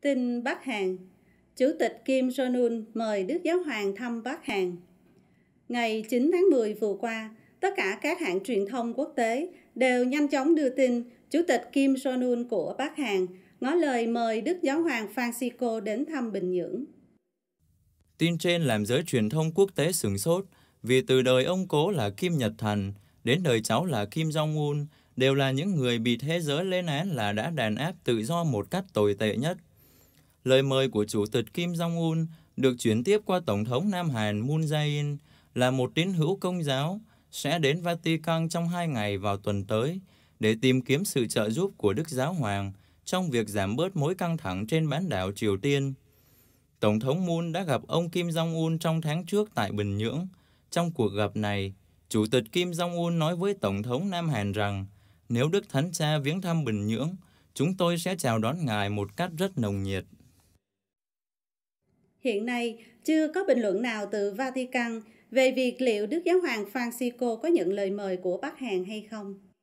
Tin Bắc Hàn Chủ tịch Kim Jong-un mời Đức Giáo Hoàng thăm Bắc Hàn Ngày 9 tháng 10 vừa qua, tất cả các hãng truyền thông quốc tế đều nhanh chóng đưa tin Chủ tịch Kim Jong-un của Bắc Hàn ngỏ lời mời Đức Giáo Hoàng Francisco đến thăm Bình Nhưỡng. Tin trên làm giới truyền thông quốc tế sửng sốt vì từ đời ông cố là Kim Nhật Thành đến đời cháu là Kim Jong-un đều là những người bị thế giới lên án là đã đàn áp tự do một cách tồi tệ nhất. Lời mời của Chủ tịch Kim Jong-un được chuyển tiếp qua Tổng thống Nam Hàn Moon Jae-in là một tín hữu công giáo sẽ đến Vatican trong hai ngày vào tuần tới để tìm kiếm sự trợ giúp của Đức Giáo Hoàng trong việc giảm bớt mối căng thẳng trên bán đảo Triều Tiên. Tổng thống Moon đã gặp ông Kim Jong-un trong tháng trước tại Bình Nhưỡng. Trong cuộc gặp này, Chủ tịch Kim Jong-un nói với Tổng thống Nam Hàn rằng nếu Đức Thánh Cha viếng thăm Bình Nhưỡng, chúng tôi sẽ chào đón Ngài một cách rất nồng nhiệt hiện nay chưa có bình luận nào từ Vatican về việc liệu Đức Giáo hoàng Francisco có nhận lời mời của Bắc Hàn hay không.